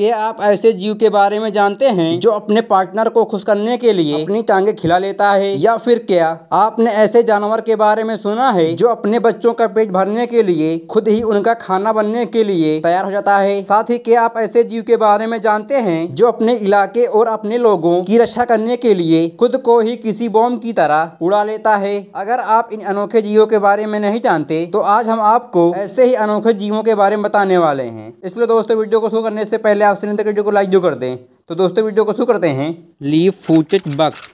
क्या आप ऐसे जीव के बारे में जानते हैं जो अपने पार्टनर को खुश करने के लिए अपनी टांगे खिला लेता है या फिर क्या आपने ऐसे जानवर के बारे में सुना है जो अपने बच्चों का पेट भरने के लिए खुद ही उनका खाना बनने के लिए तैयार हो जाता है साथ ही क्या आप ऐसे जीव के बारे में जानते हैं जो अपने इलाके और अपने लोगों की रक्षा करने के लिए खुद को ही किसी बॉम्ब की तरह उड़ा लेता है अगर आप इन अनोखे जीवों के बारे में नहीं जानते तो आज हम आपको ऐसे ही अनोखे जीवों के बारे में बताने वाले हैं इसलिए दोस्तों वीडियो को शुरू करने से पहले आपसे तक वीडियो को लाइक जो कर दें तो दोस्तों वीडियो को शुरू करते हैं लीव फूच बक्स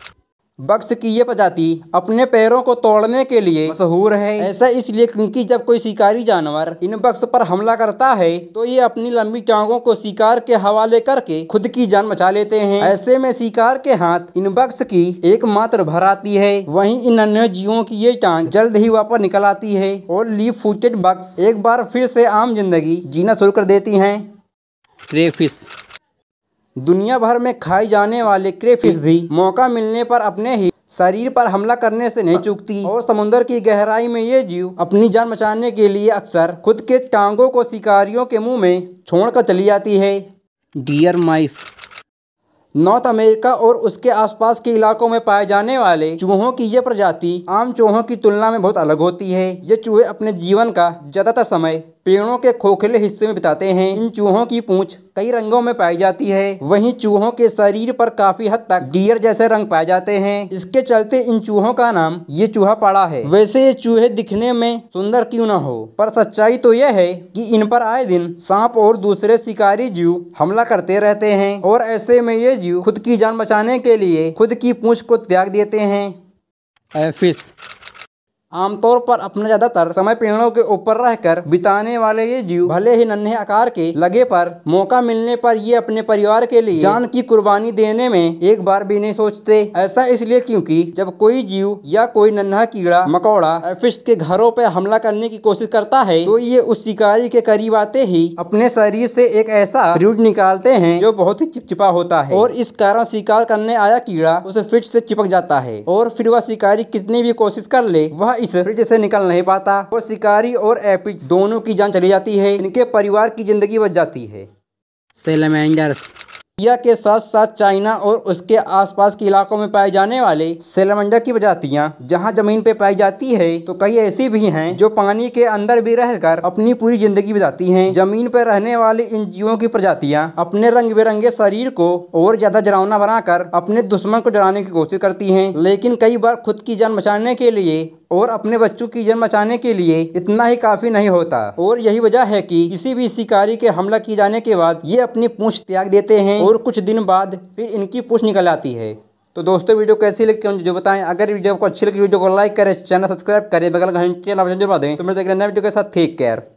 बक्स की ये प्रजाति अपने पैरों को तोड़ने के लिए मशहूर है ऐसा इसलिए क्योंकि जब कोई शिकारी जानवर इन बक्स पर हमला करता है तो ये अपनी लंबी टांगों को शिकार के हवाले करके खुद की जान बचा लेते हैं ऐसे में शिकार के हाथ इन बक्स की एकमात्र भर आती है वहीं इन अन्य जीवों की ये टांग जल्द ही वापस निकल आती है और लीव फूटेड बक्स एक बार फिर से आम जिंदगी जीना शुरू कर देती है क्रेफिश दुनिया भर में खाई जाने वाले क्रेफिश भी मौका मिलने पर अपने ही शरीर पर हमला करने से नहीं चूकती और समुद्र की गहराई में ये जीव अपनी जान बचाने के लिए अक्सर खुद के टांगों को शिकारियों के मुंह में छोड़कर चली जाती है डियर माइस नॉर्थ अमेरिका और उसके आसपास के इलाकों में पाए जाने वाले चूहों की ये प्रजाति आम चूहों की तुलना में बहुत अलग होती है ये चूहे अपने जीवन का ज़्यादातर समय पेड़ों के खोखले हिस्से में बिताते हैं इन चूहों की पूंछ कई रंगों में पाई जाती है वहीं चूहों के शरीर पर काफी हद तक डियर जैसे रंग पाए जाते हैं इसके चलते इन चूहों का नाम ये चूहा पड़ा है वैसे ये चूहे दिखने में सुंदर क्यों ना हो पर सच्चाई तो यह है कि इन पर आए दिन सांप और दूसरे शिकारी जीव हमला करते रहते हैं और ऐसे में ये जीव खुद की जान बचाने के लिए खुद की पूंछ को त्याग देते हैं फिश आमतौर पर अपना ज्यादातर समय पेड़ों के ऊपर रहकर बिताने वाले ये जीव भले ही नन्हे आकार के लगे पर मौका मिलने पर ये अपने परिवार के लिए जान की कुर्बानी देने में एक बार भी नहीं सोचते ऐसा इसलिए क्योंकि जब कोई जीव या कोई नन्हा कीड़ा मकोड़ा एफिस्ट के घरों पर हमला करने की कोशिश करता है तो ये उस शिकारी के करीब आते ही अपने शरीर से एक ऐसा फ्रूट निकालते हैं जो बहुत ही चिपचिपा होता है और इस कारण शिकार करने आया कीड़ा उसे फिट से चिपक जाता है और फिर वह शिकारी कितनी भी कोशिश कर ले वह इस फ्रिज से निकल नहीं पाता वो शिकारी और एपिज दोनों की जान चली जाती है इनके परिवार की जिंदगी बच जाती है सेलमेंडर्स इंडिया के साथ साथ चाइना और उसके आसपास के इलाकों में पाए जाने वाले सेलमंडर की प्रजातियाँ जहाँ जमीन पे पाई जाती है तो कई ऐसी भी हैं जो पानी के अंदर भी रहकर अपनी पूरी जिंदगी बिताती हैं जमीन पर रहने वाले इन जीवों की प्रजातियाँ अपने रंग बिरंगे शरीर को और ज्यादा जरावना बनाकर अपने दुश्मन को डराने की कोशिश करती है लेकिन कई बार खुद की जान बचाने के लिए और अपने बच्चों की जान बचाने के लिए इतना ही काफ़ी नहीं होता और यही वजह है कि किसी भी शिकारी के हमला किए जाने के बाद ये अपनी पूछ त्याग देते हैं और कुछ दिन बाद फिर इनकी पूछ निकल आती है तो दोस्तों वीडियो कैसी लगी मुझे बताएं अगर वीडियो आपको अच्छी लगी वीडियो को लाइक करें चैनल सब्सक्राइब करें बगल घंटे दें तो मेरे देख रहे नए वीडियो के साथ ठीक केयर